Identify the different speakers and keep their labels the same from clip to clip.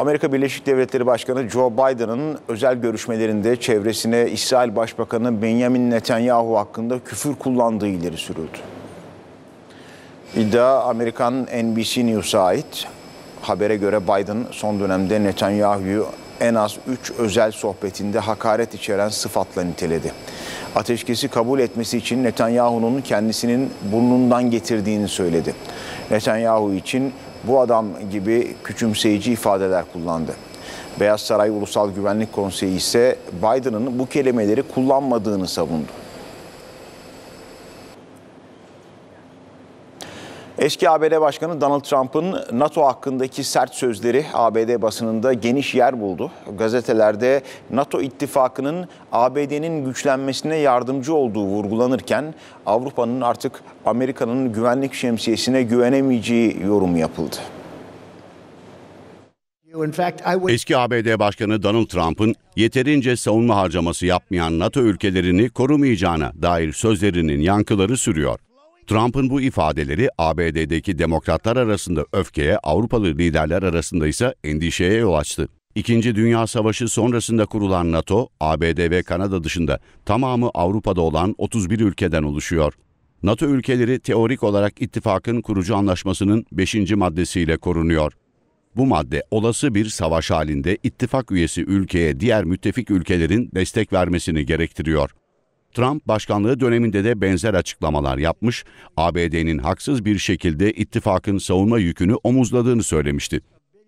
Speaker 1: Amerika Birleşik Devletleri Başkanı Joe Biden'ın özel görüşmelerinde çevresine İsrail Başbakanı Benjamin Netanyahu hakkında küfür kullandığı ileri sürüldü. İddia Amerikan NBC News'a ait. Habere göre Biden son dönemde Netanyahu'yu en az 3 özel sohbetinde hakaret içeren sıfatla niteledi. Ateşkesi kabul etmesi için Netanyahu'nun kendisinin burnundan getirdiğini söyledi. Netanyahu için bu adam gibi küçümseyici ifadeler kullandı. Beyaz Saray Ulusal Güvenlik Konseyi ise Biden'ın bu kelimeleri kullanmadığını savundu. Eski ABD Başkanı Donald Trump'ın NATO hakkındaki sert sözleri ABD basınında geniş yer buldu. Gazetelerde NATO ittifakının ABD'nin güçlenmesine yardımcı olduğu vurgulanırken Avrupa'nın artık Amerika'nın güvenlik şemsiyesine güvenemeyeceği yorum yapıldı.
Speaker 2: Eski ABD Başkanı Donald Trump'ın yeterince savunma harcaması yapmayan NATO ülkelerini korumayacağına dair sözlerinin yankıları sürüyor. Trump'ın bu ifadeleri ABD'deki demokratlar arasında öfkeye, Avrupalı liderler arasında ise endişeye yol açtı. İkinci Dünya Savaşı sonrasında kurulan NATO, ABD ve Kanada dışında tamamı Avrupa'da olan 31 ülkeden oluşuyor. NATO ülkeleri teorik olarak ittifakın kurucu anlaşmasının 5. maddesiyle korunuyor. Bu madde olası bir savaş halinde ittifak üyesi ülkeye diğer müttefik ülkelerin destek vermesini gerektiriyor. Trump başkanlığı döneminde de benzer açıklamalar yapmış, ABD'nin haksız bir şekilde ittifakın savunma yükünü omuzladığını söylemişti.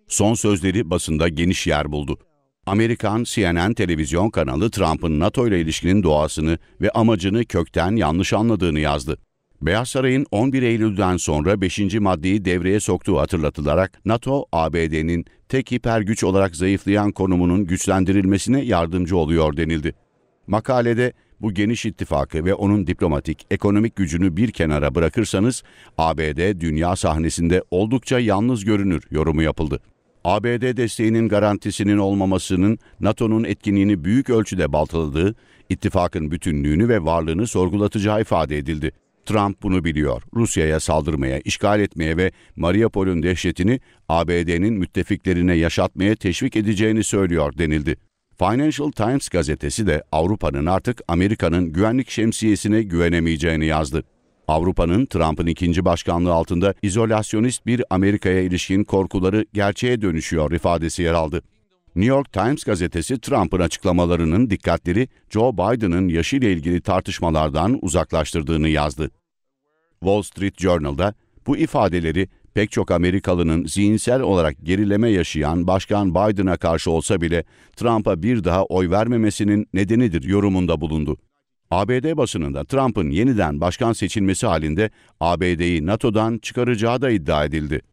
Speaker 2: Son sözleri basında geniş yer buldu. Amerikan CNN televizyon kanalı Trump'ın NATO ile ilişkinin doğasını ve amacını kökten yanlış anladığını yazdı. Beyaz Saray'ın 11 Eylül'den sonra 5. maddeyi devreye soktuğu hatırlatılarak NATO, ABD'nin tek hiper güç olarak zayıflayan konumunun güçlendirilmesine yardımcı oluyor denildi. Makalede bu geniş ittifakı ve onun diplomatik, ekonomik gücünü bir kenara bırakırsanız ABD dünya sahnesinde oldukça yalnız görünür yorumu yapıldı. ABD desteğinin garantisinin olmamasının NATO'nun etkinliğini büyük ölçüde baltaladığı, ittifakın bütünlüğünü ve varlığını sorgulatacağı ifade edildi. Trump bunu biliyor. Rusya'ya saldırmaya, işgal etmeye ve Mariupol'ün dehşetini ABD'nin müttefiklerine yaşatmaya teşvik edeceğini söylüyor denildi. Financial Times gazetesi de Avrupa'nın artık Amerika'nın güvenlik şemsiyesine güvenemeyeceğini yazdı. Avrupa'nın Trump'ın ikinci başkanlığı altında izolasyonist bir Amerika'ya ilişkin korkuları gerçeğe dönüşüyor ifadesi yer aldı. New York Times gazetesi Trump'ın açıklamalarının dikkatleri Joe Biden'ın yaşıyla ilgili tartışmalardan uzaklaştırdığını yazdı. Wall Street Journal'da bu ifadeleri pek çok Amerikalının zihinsel olarak gerileme yaşayan Başkan Biden'a karşı olsa bile Trump'a bir daha oy vermemesinin nedenidir yorumunda bulundu. ABD basınında Trump'ın yeniden başkan seçilmesi halinde ABD'yi NATO'dan çıkaracağı da iddia edildi.